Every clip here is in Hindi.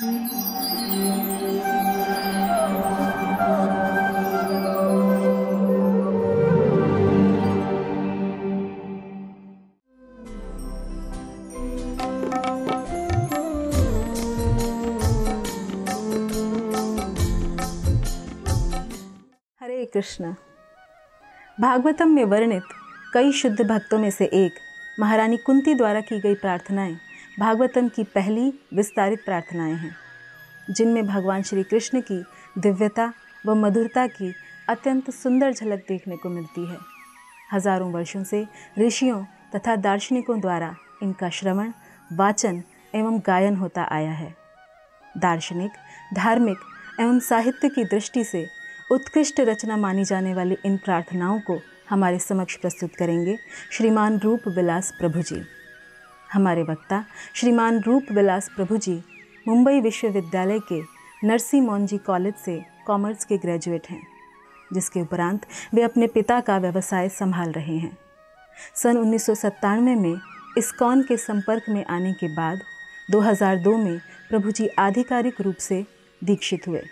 हरे कृष्ण भागवतम में वर्णित कई शुद्ध भक्तों में से एक महारानी कुंती द्वारा की गई प्रार्थनाएं भागवतम की पहली विस्तारित प्रार्थनाएं हैं जिनमें भगवान श्री कृष्ण की दिव्यता व मधुरता की अत्यंत सुंदर झलक देखने को मिलती है हजारों वर्षों से ऋषियों तथा दार्शनिकों द्वारा इनका श्रवण वाचन एवं गायन होता आया है दार्शनिक धार्मिक एवं साहित्य की दृष्टि से उत्कृष्ट रचना मानी जाने वाली इन प्रार्थनाओं को हमारे समक्ष प्रस्तुत करेंगे श्रीमान रूप विलास प्रभु जी हमारे वक्ता श्रीमान रूप विलास प्रभु जी मुंबई विश्वविद्यालय के नरसी मोनजी कॉलेज से कॉमर्स के ग्रेजुएट हैं जिसके उपरांत वे अपने पिता का व्यवसाय संभाल रहे हैं सन उन्नीस में इस्कॉन के संपर्क में आने के बाद 2002 में प्रभु जी आधिकारिक रूप से दीक्षित हुए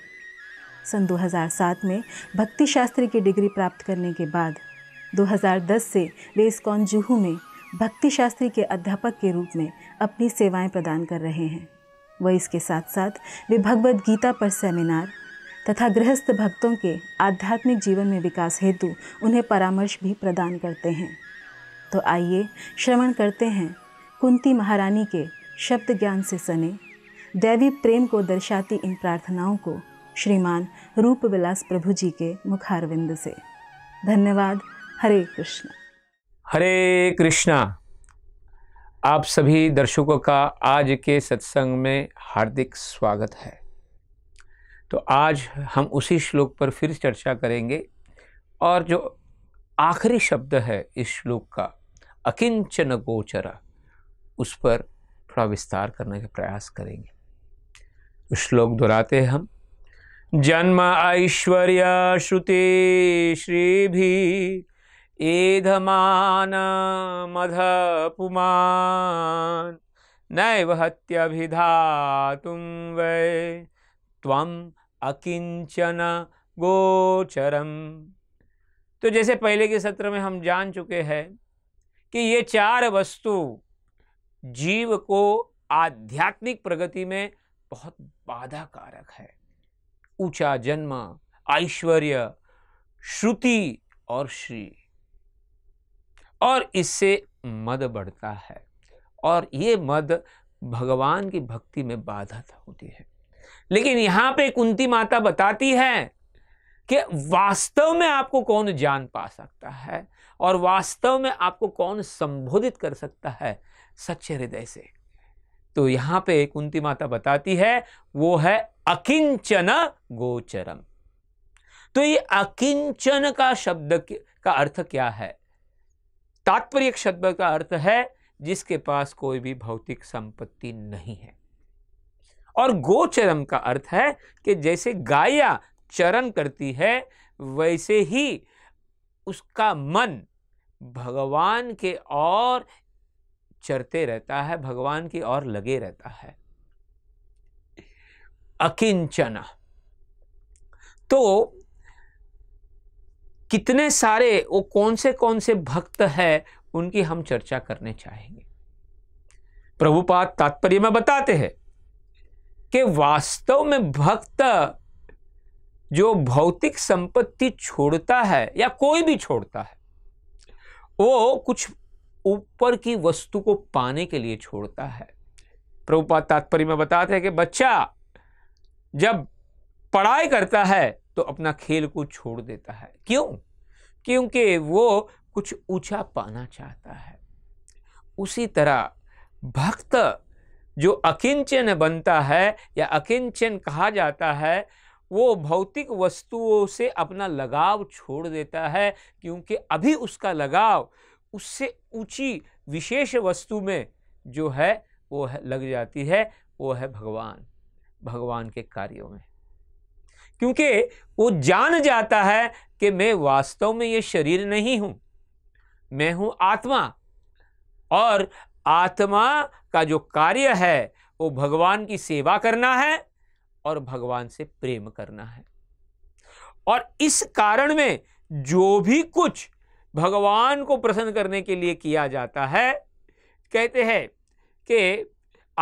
सन 2007 में भक्ति शास्त्री की डिग्री प्राप्त करने के बाद 2010 से वे इस्कॉन जूहू में भक्ति शास्त्री के अध्यापक के रूप में अपनी सेवाएं प्रदान कर रहे हैं वह इसके साथ साथ वे भगवद गीता पर सेमिनार तथा गृहस्थ भक्तों के आध्यात्मिक जीवन में विकास हेतु उन्हें परामर्श भी प्रदान करते हैं तो आइए श्रवण करते हैं कुंती महारानी के शब्द ज्ञान से सने दैवी प्रेम को दर्शाती इन प्रार्थनाओं को श्रीमान रूप विलास प्रभु जी के मुखारविंद से धन्यवाद हरे कृष्ण हरे कृष्णा आप सभी दर्शकों का आज के सत्संग में हार्दिक स्वागत है तो आज हम उसी श्लोक पर फिर चर्चा करेंगे और जो आखिरी शब्द है इस श्लोक का अकिंचन गोचरा उस पर थोड़ा विस्तार करने का प्रयास करेंगे श्लोक दोहराते हैं हम जन्म ऐश्वर्या श्रुति श्री भी एधमान पुमान नैव हत्यभिधातुं वै त्वं अकिंचन गोचरम तो जैसे पहले के सत्र में हम जान चुके हैं कि ये चार वस्तु जीव को आध्यात्मिक प्रगति में बहुत बाधा कारक है ऊंचा जन्म ऐश्वर्य श्रुति और श्री और इससे मद बढ़ता है और ये मद भगवान की भक्ति में बाधा होती है लेकिन यहाँ पे कुंती माता बताती है कि वास्तव में आपको कौन जान पा सकता है और वास्तव में आपको कौन संबोधित कर सकता है सच्चे हृदय से तो यहाँ पे कुंती माता बताती है वो है अकिंचन गोचरम तो ये अकिंचन का शब्द का अर्थ क्या है तात्पर्य शब्द का अर्थ है जिसके पास कोई भी भौतिक संपत्ति नहीं है और गोचरम का अर्थ है कि जैसे गाया चरण करती है वैसे ही उसका मन भगवान के और चरते रहता है भगवान की ओर लगे रहता है अकिंचना तो कितने सारे वो कौन से कौन से भक्त है उनकी हम चर्चा करने चाहेंगे प्रभुपाद तात्पर्य में बताते हैं कि वास्तव में भक्त जो भौतिक संपत्ति छोड़ता है या कोई भी छोड़ता है वो कुछ ऊपर की वस्तु को पाने के लिए छोड़ता है प्रभुपाद तात्पर्य में बताते हैं कि बच्चा जब पढ़ाई करता है तो अपना खेल को छोड़ देता है क्यों क्योंकि वो कुछ ऊंचा पाना चाहता है उसी तरह भक्त जो अकिंचन बनता है या अकिंचन कहा जाता है वो भौतिक वस्तुओं से अपना लगाव छोड़ देता है क्योंकि अभी उसका लगाव उससे ऊंची विशेष वस्तु में जो है वो है लग जाती है वो है भगवान भगवान के कार्यों में क्योंकि वो जान जाता है कि मैं वास्तव में ये शरीर नहीं हूँ मैं हूँ आत्मा और आत्मा का जो कार्य है वो भगवान की सेवा करना है और भगवान से प्रेम करना है और इस कारण में जो भी कुछ भगवान को प्रसन्न करने के लिए किया जाता है कहते हैं कि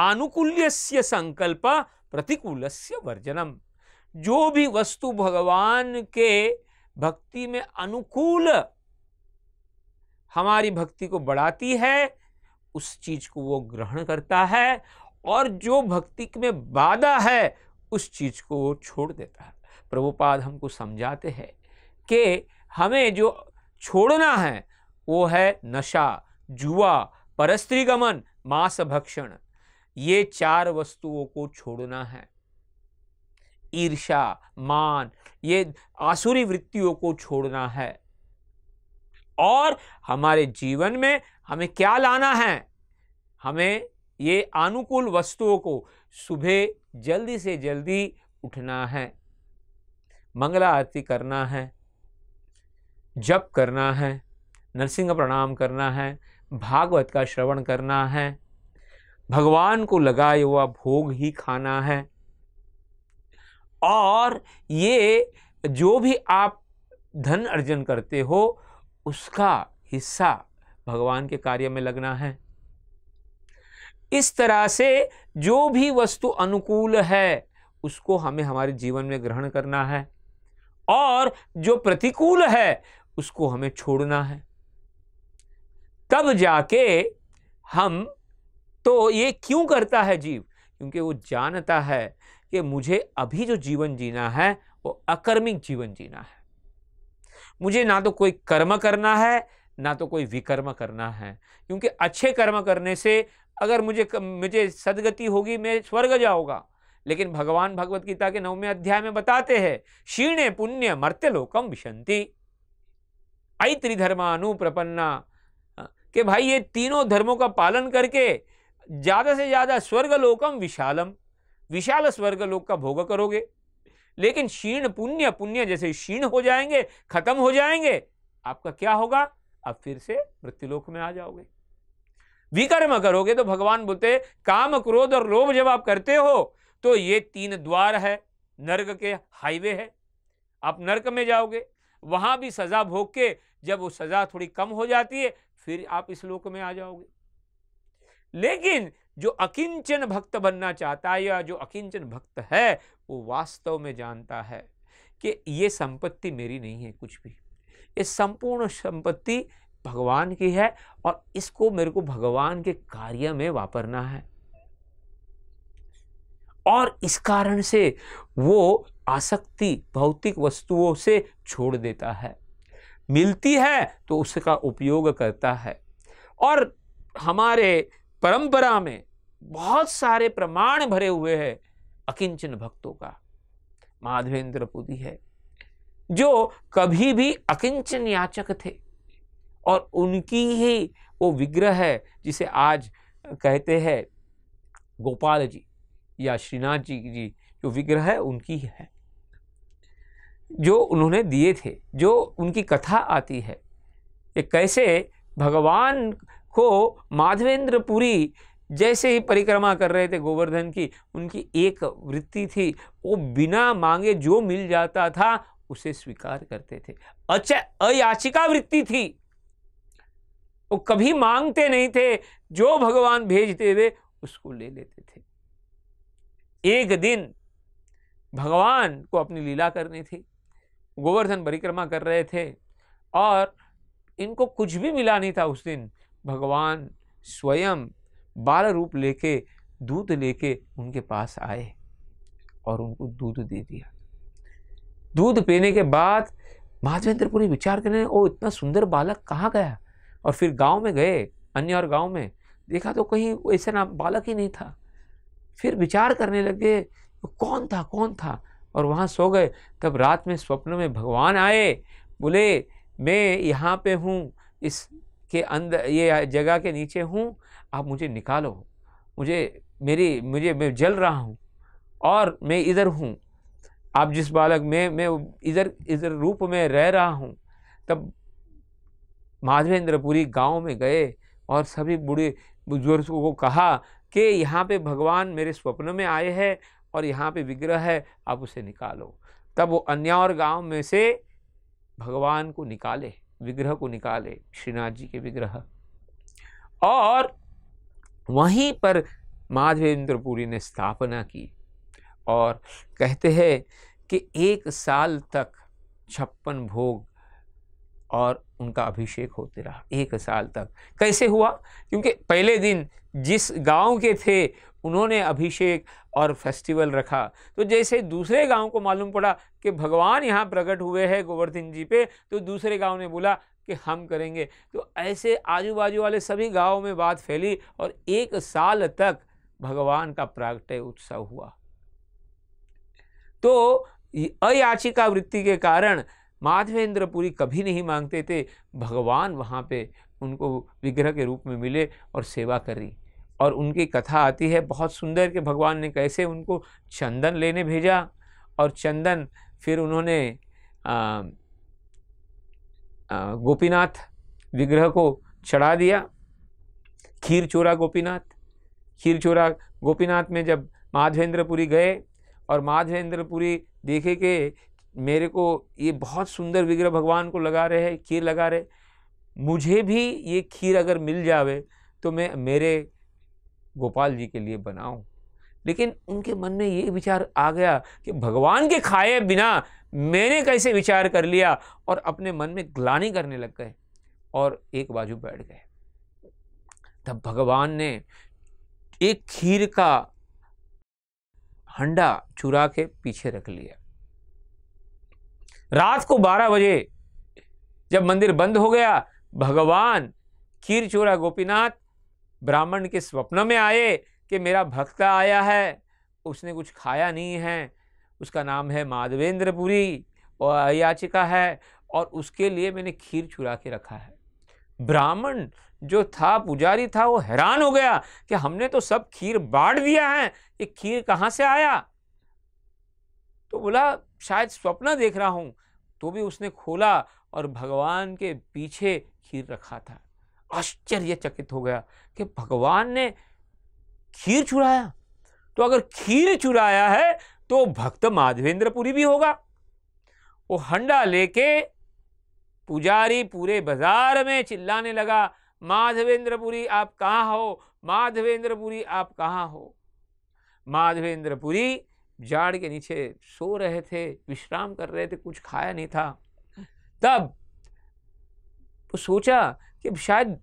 आनुकूल्य संकल्प प्रतिकूल वर्जनम जो भी वस्तु भगवान के भक्ति में अनुकूल हमारी भक्ति को बढ़ाती है उस चीज को वो ग्रहण करता है और जो भक्ति में बाधा है उस चीज को वो छोड़ देता है प्रभुपाद हमको समझाते हैं कि हमें जो छोड़ना है वो है नशा जुआ परस्त्रीगमन मांस भक्षण ये चार वस्तुओं को छोड़ना है ईर्षा मान ये आसुरी वृत्तियों को छोड़ना है और हमारे जीवन में हमें क्या लाना है हमें ये अनुकूल वस्तुओं को सुबह जल्दी से जल्दी उठना है मंगला आरती करना है जप करना है नरसिंह प्रणाम करना है भागवत का श्रवण करना है भगवान को लगाए हुआ भोग ही खाना है और ये जो भी आप धन अर्जन करते हो उसका हिस्सा भगवान के कार्य में लगना है इस तरह से जो भी वस्तु अनुकूल है उसको हमें हमारे जीवन में ग्रहण करना है और जो प्रतिकूल है उसको हमें छोड़ना है तब जाके हम तो ये क्यों करता है जीव क्योंकि वो जानता है कि मुझे अभी जो जीवन जीना है वो अकर्मिक जीवन जीना है मुझे ना तो कोई कर्म करना है ना तो कोई विकर्म करना है क्योंकि अच्छे कर्म करने से अगर मुझे मुझे सदगति होगी मैं स्वर्ग जाऊंगा लेकिन भगवान भगवत गीता के नवमें अध्याय में बताते हैं क्षीणे पुण्य मर्त्य लोकम विशंति आई त्रिधर्मानुप्रपन्ना के भाई ये तीनों धर्मों का पालन करके ज़्यादा से ज़्यादा स्वर्ग लोकम विशालम विशाल स्वर्ग लोक का भोग करोगे लेकिन क्षीण पुण्य पुण्य जैसे क्षीण हो जाएंगे खत्म हो जाएंगे आपका क्या होगा आप फिर से मृत्युलोक में आ जाओगे विकर्म करोगे तो भगवान बोलते काम क्रोध और लोभ जब आप करते हो तो ये तीन द्वार है नर्क के हाईवे है आप नर्क में जाओगे वहां भी सज़ा भोग के जब वो सज़ा थोड़ी कम हो जाती है फिर आप इस लोक में आ जाओगे लेकिन जो अकिंचन भक्त बनना चाहता है या जो अकिंचन भक्त है वो वास्तव में जानता है कि ये संपत्ति मेरी नहीं है कुछ भी ये संपूर्ण संपत्ति भगवान की है और इसको मेरे को भगवान के कार्य में वापरना है और इस कारण से वो आसक्ति भौतिक वस्तुओं से छोड़ देता है मिलती है तो उसका उपयोग करता है और हमारे परंपरा में बहुत सारे प्रमाण भरे हुए हैं अकिंचन भक्तों का माधवेंद्र पुदी है जो कभी भी अकिंचन याचक थे और उनकी ही वो विग्रह है जिसे आज कहते हैं गोपाल जी या श्रीनाथ जी जी जो विग्रह है उनकी है जो उन्होंने दिए थे जो उनकी कथा आती है ये कैसे भगवान को माधवेंद्रपुरी जैसे ही परिक्रमा कर रहे थे गोवर्धन की उनकी एक वृत्ति थी वो बिना मांगे जो मिल जाता था उसे स्वीकार करते थे अच्छा अयाचिका वृत्ति थी वो कभी मांगते नहीं थे जो भगवान भेजते हुए उसको ले लेते थे एक दिन भगवान को अपनी लीला करनी थी गोवर्धन परिक्रमा कर रहे थे और इनको कुछ भी मिला नहीं था उस दिन भगवान स्वयं बाल रूप लेके दूध लेके उनके पास आए और उनको दूध दे दिया दूध पीने के बाद महाजवेंद्र विचार करने ओ इतना सुंदर बालक कहाँ गया और फिर गांव में गए अन्य और गांव में देखा तो कहीं ऐसा ना बालक ही नहीं था फिर विचार करने लगे कौन था कौन था और वहाँ सो गए तब रात में स्वप्न में भगवान आए बोले मैं यहाँ पे हूँ इस के अंदर ये जगह के नीचे हूँ आप मुझे निकालो मुझे मेरी मुझे मैं जल रहा हूँ और मैं इधर हूँ आप जिस बालक में मैं इधर इधर रूप में रह रहा हूँ तब माधवेंद्रपुरी गांव में गए और सभी बूढ़े बुजुर्गों को कहा कि यहाँ पे भगवान मेरे स्वप्न में आए हैं और यहाँ पे विग्रह है आप उसे निकालो तब वो अन्य और गांव में से भगवान को निकाले विग्रह को निकाले श्रीनाथ जी के विग्रह और वहीं पर माधवेंद्रपुरी ने स्थापना की और कहते हैं कि एक साल तक छप्पन भोग और उनका अभिषेक होते रहा एक साल तक कैसे हुआ क्योंकि पहले दिन जिस गांव के थे उन्होंने अभिषेक और फेस्टिवल रखा तो जैसे दूसरे गांव को मालूम पड़ा कि भगवान यहाँ प्रकट हुए हैं गोवर्धन जी पे तो दूसरे गांव ने बोला कि हम करेंगे तो ऐसे आजू बाजू वाले सभी गाँव में बात फैली और एक साल तक भगवान का प्रागटय उत्सव हुआ तो अयाचिका वृत्ति के कारण माधवेंद्रपुरी कभी नहीं मांगते थे भगवान वहाँ पे उनको विग्रह के रूप में मिले और सेवा करी और उनकी कथा आती है बहुत सुंदर कि भगवान ने कैसे उनको चंदन लेने भेजा और चंदन फिर उन्होंने गोपीनाथ विग्रह को चढ़ा दिया खीर चोरा गोपीनाथ खीर चोरा गोपीनाथ में जब माधवेंद्रपुरी गए और माधवेंद्रपुरी देखे के मेरे को ये बहुत सुंदर विग्रह भगवान को लगा रहे हैं खीर लगा रहे मुझे भी ये खीर अगर मिल जावे तो मैं मेरे गोपाल जी के लिए बनाऊं लेकिन उनके मन में ये विचार आ गया कि भगवान के खाए बिना मैंने कैसे विचार कर लिया और अपने मन में ग्लानी करने लग गए और एक बाजू बैठ गए तब भगवान ने एक खीर का हंडा चुरा के पीछे रख लिया रात को 12 बजे जब मंदिर बंद हो गया भगवान खीर चोरा गोपीनाथ ब्राह्मण के स्वप्न में आए कि मेरा भक्त आया है उसने कुछ खाया नहीं है उसका नाम है माधवेंद्रपुरी और याचिका है और उसके लिए मैंने खीर चुरा के रखा है ब्राह्मण जो था पुजारी था वो हैरान हो गया कि हमने तो सब खीर बाँट दिया है ये खीर कहाँ से आया तो बोला शायद स्वप्न देख रहा हूँ तो भी उसने खोला और भगवान के पीछे खीर रखा था आश्चर्यचकित हो गया कि भगवान ने खीर चुराया तो अगर खीर चुराया है तो भक्त माधवेंद्रपुरी भी होगा वो हंडा लेके पुजारी पूरे बाजार में चिल्लाने लगा माधवेंद्रपुरी आप कहाँ हो माधवेंद्रपुरी आप कहाँ हो माधवेंद्रपुरी जाड़ के नीचे सो रहे थे विश्राम कर रहे थे कुछ खाया नहीं था तब वो सोचा कि शायद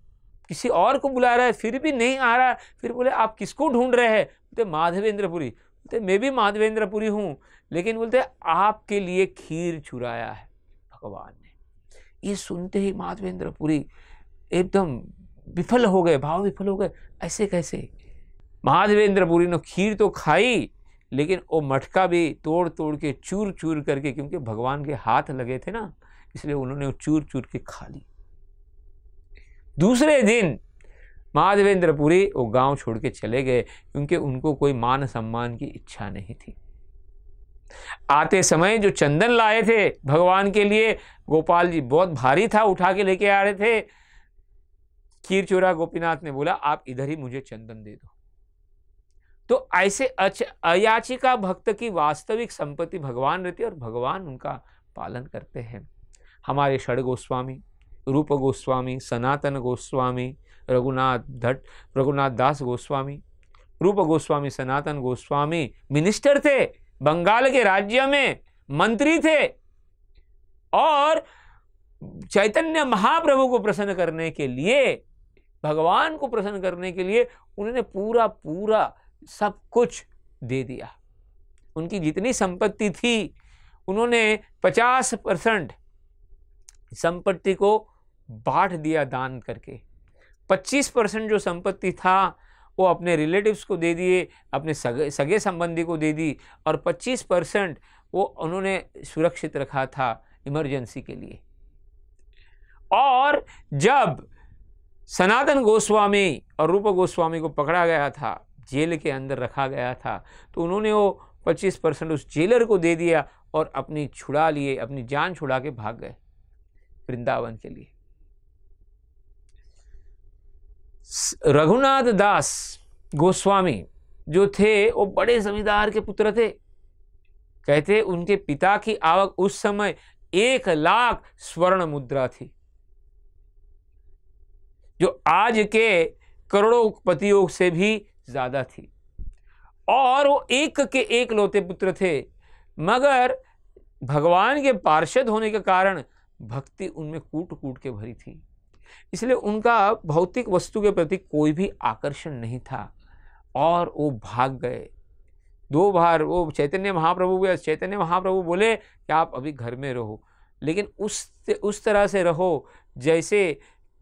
किसी और को बुला रहा है फिर भी नहीं आ रहा फिर बोले आप किसको ढूंढ रहे हैं बोलते माधवेंद्रपुरी बोलते मैं भी माधवेंद्रपुरी हूँ लेकिन बोलते आपके लिए खीर चुराया है भगवान ने ये सुनते ही माधवेंद्रपुरी एकदम विफल हो गए भाव विफल हो गए ऐसे कैसे महादेवेंद्रपुरी ने खीर तो खाई लेकिन वो मटका भी तोड़ तोड़ के चूर चूर करके क्योंकि भगवान के हाथ लगे थे ना इसलिए उन्होंने वो चूर चूर के खा ली दूसरे दिन माधवेंद्रपुरी वो गांव छोड़ के चले गए क्योंकि उनको कोई मान सम्मान की इच्छा नहीं थी आते समय जो चंदन लाए थे भगवान के लिए गोपाल जी बहुत भारी था उठा के लेके आ रहे थे खीर चोरा गोपीनाथ ने बोला आप इधर ही मुझे चंदन दे दो तो ऐसे अच अयाचिका भक्त की वास्तविक संपत्ति भगवान रहती है और भगवान उनका पालन करते हैं हमारे षड़ गोस्वामी रूप गोस्वामी सनातन गोस्वामी रघुनाथ धट रघुनाथ दास गोस्वामी रूप गोस्वामी सनातन गोस्वामी मिनिस्टर थे बंगाल के राज्य में मंत्री थे और चैतन्य महाप्रभु को प्रसन्न करने के लिए भगवान को प्रसन्न करने के लिए उन्होंने पूरा पूरा सब कुछ दे दिया उनकी जितनी संपत्ति थी उन्होंने पचास परसेंट संपत्ति को बांट दिया दान करके पच्चीस परसेंट जो संपत्ति था वो अपने रिलेटिव्स को दे दिए अपने सगे सगे संबंधी को दे दी और पच्चीस परसेंट वो उन्होंने सुरक्षित रखा था इमरजेंसी के लिए और जब सनातन गोस्वामी और रूप गोस्वामी को पकड़ा गया था जेल के अंदर रखा गया था तो उन्होंने वो पच्चीस परसेंट उस जेलर को दे दिया और अपनी छुड़ा लिए अपनी जान छुड़ा के भाग गए वृंदावन के लिए रघुनाथ दास गोस्वामी जो थे वो बड़े जमींदार के पुत्र थे कहते उनके पिता की आवक उस समय एक लाख स्वर्ण मुद्रा थी जो आज के करोड़ों पतियों से भी ज़्यादा थी और वो एक के एक लौते पुत्र थे मगर भगवान के पार्षद होने के कारण भक्ति उनमें कूट कूट के भरी थी इसलिए उनका भौतिक वस्तु के प्रति कोई भी आकर्षण नहीं था और वो भाग गए दो बार वो चैतन्य महाप्रभु गए चैतन्य महाप्रभु बोले कि आप अभी घर में रहो लेकिन उस उस तरह से रहो जैसे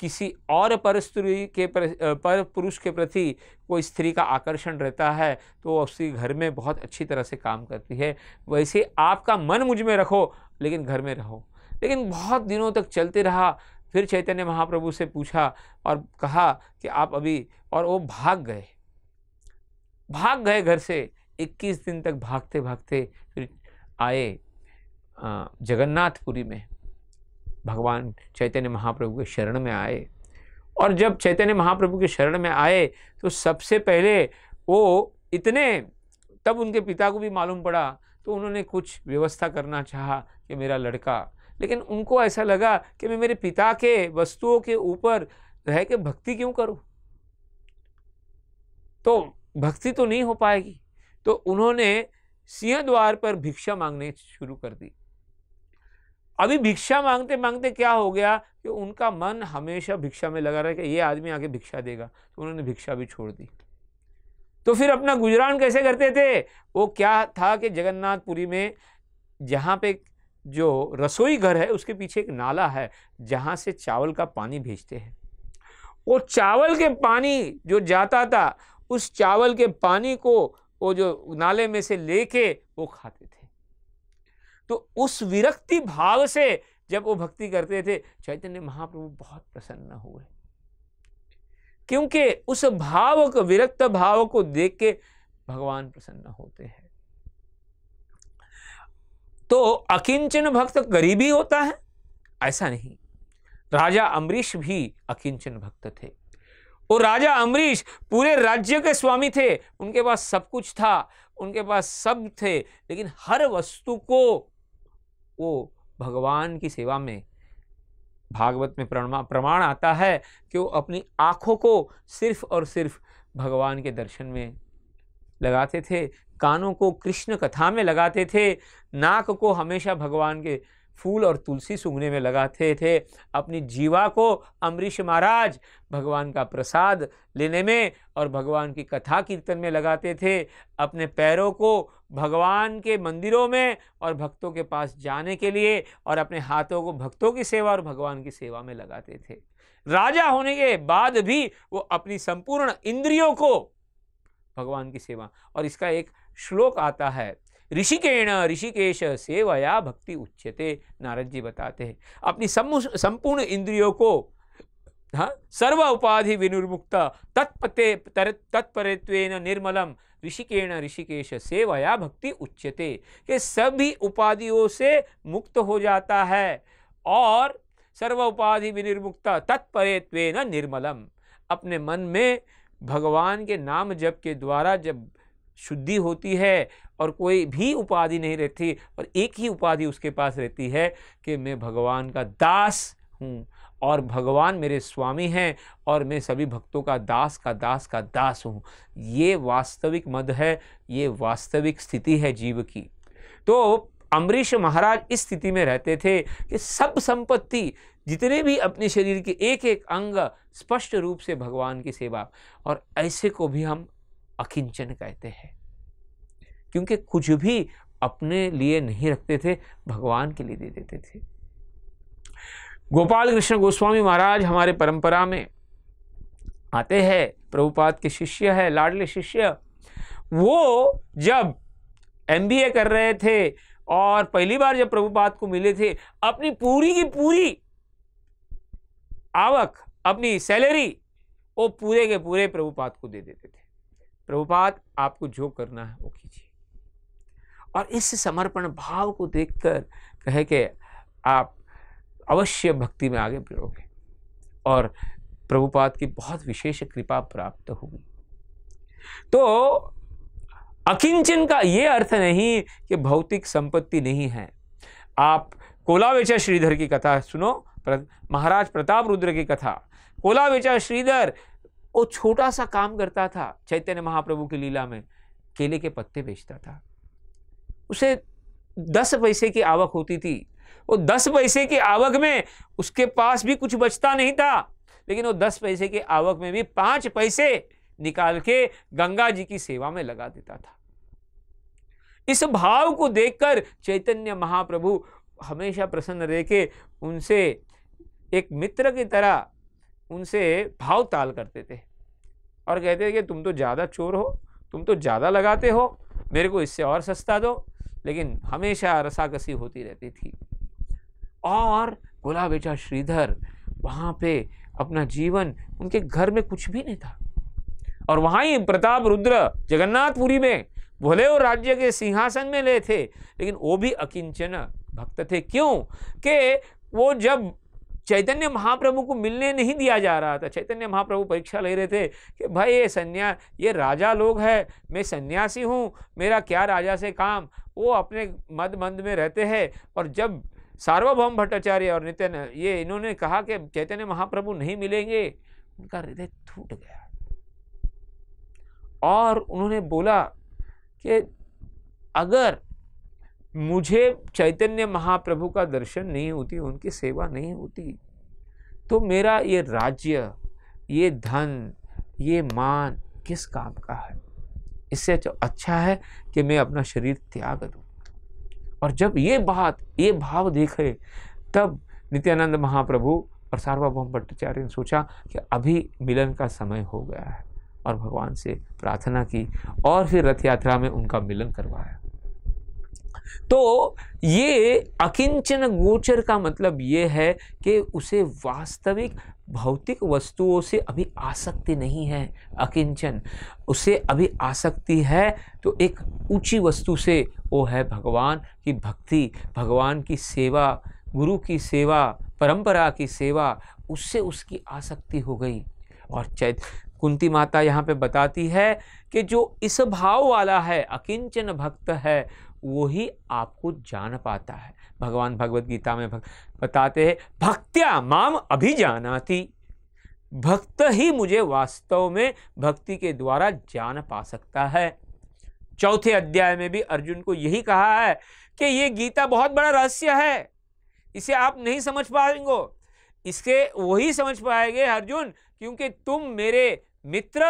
किसी और पर स्त्री के पर पुरुष के प्रति कोई स्त्री का आकर्षण रहता है तो वो उसकी घर में बहुत अच्छी तरह से काम करती है वैसे आपका मन मुझ में रखो लेकिन घर में रहो लेकिन बहुत दिनों तक चलते रहा फिर चैतन्य महाप्रभु से पूछा और कहा कि आप अभी और वो भाग गए भाग गए घर से 21 दिन तक भागते भागते फिर आए जगन्नाथपुरी में भगवान चैतन्य महाप्रभु के शरण में आए और जब चैतन्य महाप्रभु के शरण में आए तो सबसे पहले वो इतने तब उनके पिता को भी मालूम पड़ा तो उन्होंने कुछ व्यवस्था करना चाहा कि मेरा लड़का लेकिन उनको ऐसा लगा कि मैं मेरे पिता के वस्तुओं के ऊपर रह के भक्ति क्यों करूं तो भक्ति तो नहीं हो पाएगी तो उन्होंने सिंह द्वार पर भिक्षा मांगने शुरू कर दी अभी भिक्षा मांगते मांगते क्या हो गया कि उनका मन हमेशा भिक्षा में लगा रहा कि ये आदमी आके भिक्षा देगा तो उन्होंने भिक्षा भी छोड़ दी तो फिर अपना गुजरान कैसे करते थे वो क्या था कि जगन्नाथपुरी में जहाँ पे जो रसोई घर है उसके पीछे एक नाला है जहाँ से चावल का पानी भेजते हैं वो चावल के पानी जो जाता था उस चावल के पानी को वो जो नाले में से लेके वो खाते थे तो उस विरक्ति भाव से जब वो भक्ति करते थे चैतन्य महाप्रभु बहुत प्रसन्न हुए क्योंकि उस भाव को विरक्त भाव को देख के भगवान प्रसन्न होते हैं तो अकिंचन भक्त गरीबी होता है ऐसा नहीं राजा अम्बरीश भी अकिंचन भक्त थे और राजा अम्बरीश पूरे राज्य के स्वामी थे उनके पास सब कुछ था उनके पास सब थे लेकिन हर वस्तु को वो भगवान की सेवा में भागवत में प्रमाण आता है कि वो अपनी आँखों को सिर्फ और सिर्फ भगवान के दर्शन में लगाते थे कानों को कृष्ण कथा में लगाते थे नाक को हमेशा भगवान के फूल और तुलसी सूंघने में लगाते थे अपनी जीवा को अम्बरीश महाराज भगवान का प्रसाद लेने में और भगवान की कथा कीर्तन में लगाते थे अपने पैरों को भगवान के मंदिरों में और भक्तों के पास जाने के लिए और अपने हाथों को भक्तों की सेवा और भगवान की सेवा में लगाते थे राजा होने के बाद भी वो अपनी संपूर्ण इंद्रियों को भगवान की सेवा और इसका एक श्लोक आता है ऋषिकेण ऋषिकेश सेवया भक्ति उच्यते नारद जी बताते हैं अपनी संपूर्ण इंद्रियों को हाँ सर्व उपाधि विनिर्मुक्त तत्पते तर तत्परत्वेन निर्मलम ऋषिकेण ऋषिकेश सेवया भक्ति उच्यते ये सभी उपाधियों से मुक्त हो जाता है और सर्व उपाधि विनिर्मुक्त तत्परत्वेन निर्मलम अपने मन में भगवान के नाम जप के द्वारा जब शुद्धि होती है और कोई भी उपाधि नहीं रहती और एक ही उपाधि उसके पास रहती है कि मैं भगवान का दास हूँ और भगवान मेरे स्वामी हैं और मैं सभी भक्तों का दास का दास का दास हूँ ये वास्तविक मद है ये वास्तविक स्थिति है जीव की तो अम्बरीश महाराज इस स्थिति में रहते थे कि सब संपत्ति जितने भी अपने शरीर के एक एक अंग स्पष्ट रूप से भगवान की सेवा और ऐसे को भी हम अकिंचन कहते हैं क्योंकि कुछ भी अपने लिए नहीं रखते थे भगवान के लिए दे देते थे गोपाल कृष्ण गोस्वामी महाराज हमारे परंपरा में आते हैं प्रभुपाद के शिष्य है लाडले शिष्य वो जब एम कर रहे थे और पहली बार जब प्रभुपाद को मिले थे अपनी पूरी की पूरी आवक अपनी सैलरी वो पूरे के पूरे प्रभुपाद को दे देते थे प्रभुपाद आपको जो करना है और इस समर्पण भाव को देखकर कहे कि आप अवश्य भक्ति में आगे बढ़ोगे और प्रभुपाद की बहुत विशेष कृपा प्राप्त होगी तो अकिंचन का ये अर्थ नहीं कि भौतिक संपत्ति नहीं है आप कोलावेचा श्रीधर की कथा सुनो प्र, महाराज प्रताप रुद्र की कथा कोलावेचा श्रीधर वो छोटा सा काम करता था चैतन्य महाप्रभु की लीला में केले के पत्ते बेचता था उसे दस पैसे की आवक होती थी वो दस पैसे की आवक में उसके पास भी कुछ बचता नहीं था लेकिन वो दस पैसे की आवक में भी पाँच पैसे निकाल के गंगा जी की सेवा में लगा देता था इस भाव को देखकर चैतन्य महाप्रभु हमेशा प्रसन्न रह के उनसे एक मित्र की तरह उनसे भाव ताल करते थे और कहते थे कि तुम तो ज़्यादा चोर हो तुम तो ज़्यादा लगाते हो मेरे को इससे और सस्ता दो लेकिन हमेशा रसाकसी होती रहती थी और गोला बेचा श्रीधर वहाँ पे अपना जीवन उनके घर में कुछ भी नहीं था और वहाँ ही प्रताप रुद्र जगन्नाथपुरी में भोले और राज्य के सिंहासन में ले थे लेकिन वो भी अकिंचन भक्त थे क्यों के वो जब चैतन्य महाप्रभु को मिलने नहीं दिया जा रहा था चैतन्य महाप्रभु परीक्षा ले रहे थे कि भाई ये सन्या ये राजा लोग है मैं सन्यासी हूँ मेरा क्या राजा से काम वो अपने मद मंद में रहते हैं और जब सार्वभौम भट्टाचार्य और नित्य ये इन्होंने कहा कि चैतन्य महाप्रभु नहीं मिलेंगे उनका हृदय टूट गया और उन्होंने बोला कि अगर मुझे चैतन्य महाप्रभु का दर्शन नहीं होती उनकी सेवा नहीं होती तो मेरा ये राज्य ये धन ये मान किस काम का है इससे तो अच्छा है कि मैं अपना शरीर त्याग दूँ और जब ये बात ये भाव देखे तब नित्यानंद महाप्रभु और सार्वभौम भट्टाचार्य ने सोचा कि अभी मिलन का समय हो गया है और भगवान से प्रार्थना की और फिर रथ यात्रा में उनका मिलन करवाया तो ये अकिंचन गोचर का मतलब ये है कि उसे वास्तविक भौतिक वस्तुओं से अभी आसक्ति नहीं है अकिंचन उसे अभी आसक्ति है तो एक ऊंची वस्तु से वो है भगवान की भक्ति भगवान की सेवा गुरु की सेवा परंपरा की सेवा उससे उसकी आसक्ति हो गई और चैत कुंती माता यहाँ पे बताती है कि जो इस भाव वाला है अकिंचन भक्त है वही आपको जान पाता है भगवान भगवत गीता में भग, बताते हैं भक्त्या माम अभी थी भक्त ही मुझे वास्तव में भक्ति के द्वारा जान पा सकता है चौथे अध्याय में भी अर्जुन को यही कहा है कि ये गीता बहुत बड़ा रहस्य है इसे आप नहीं समझ पाएंगे इसके वही समझ पाएंगे अर्जुन क्योंकि तुम मेरे मित्र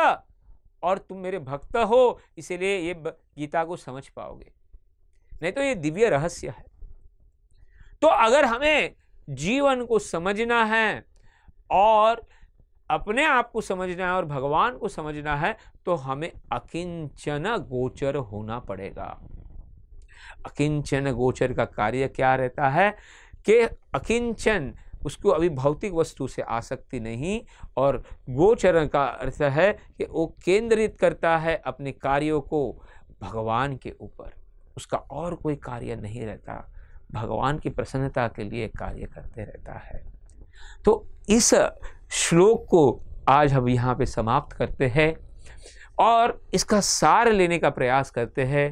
और तुम मेरे भक्त हो इसलिए ये गीता को समझ पाओगे नहीं तो ये दिव्य रहस्य है तो अगर हमें जीवन को समझना है और अपने आप को समझना है और भगवान को समझना है तो हमें अकिंचन गोचर होना पड़ेगा अकिंचन गोचर का कार्य क्या रहता है कि अकिंचन उसको अभी भौतिक वस्तु से आ सकती नहीं और गोचरण का अर्थ है कि वो केंद्रित करता है अपने कार्यों को भगवान के ऊपर उसका और कोई कार्य नहीं रहता भगवान की प्रसन्नता के लिए कार्य करते रहता है तो इस श्लोक को आज हम यहाँ पे समाप्त करते हैं और इसका सार लेने का प्रयास करते हैं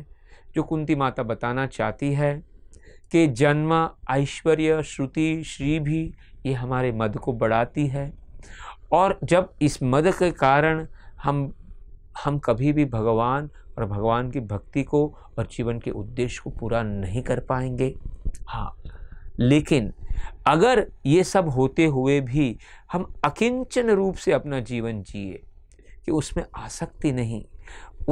जो कुंती माता बताना चाहती है कि जन्म ऐश्वर्य श्रुति श्री भी ये हमारे मद को बढ़ाती है और जब इस मद के कारण हम हम कभी भी भगवान और भगवान की भक्ति को और जीवन के उद्देश्य को पूरा नहीं कर पाएंगे हाँ लेकिन अगर ये सब होते हुए भी हम अकिंचन रूप से अपना जीवन जिए कि उसमें आसक्ति नहीं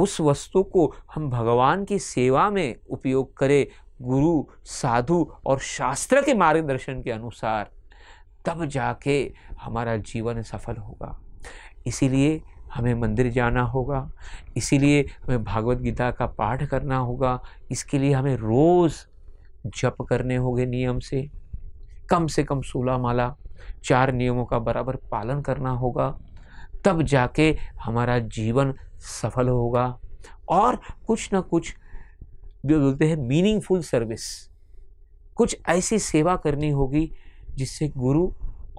उस वस्तु को हम भगवान की सेवा में उपयोग करें गुरु साधु और शास्त्र के मार्गदर्शन के अनुसार तब जाके हमारा जीवन सफल होगा इसीलिए हमें मंदिर जाना होगा इसीलिए हमें भागवत गीता का पाठ करना होगा इसके लिए हमें रोज़ जप करने होंगे नियम से कम से कम सोलह माला चार नियमों का बराबर पालन करना होगा तब जाके हमारा जीवन सफल होगा और कुछ ना कुछ जो बोलते हैं मीनिंगफुल सर्विस कुछ ऐसी सेवा करनी होगी जिससे गुरु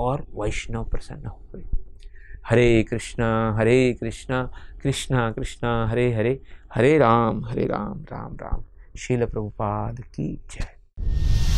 और वैष्णव प्रसन्न हो गए हरे कृष्णा हरे कृष्णा कृष्णा कृष्णा हरे हरे हरे राम हरे राम राम राम, राम। शिल प्रभुपाद की जय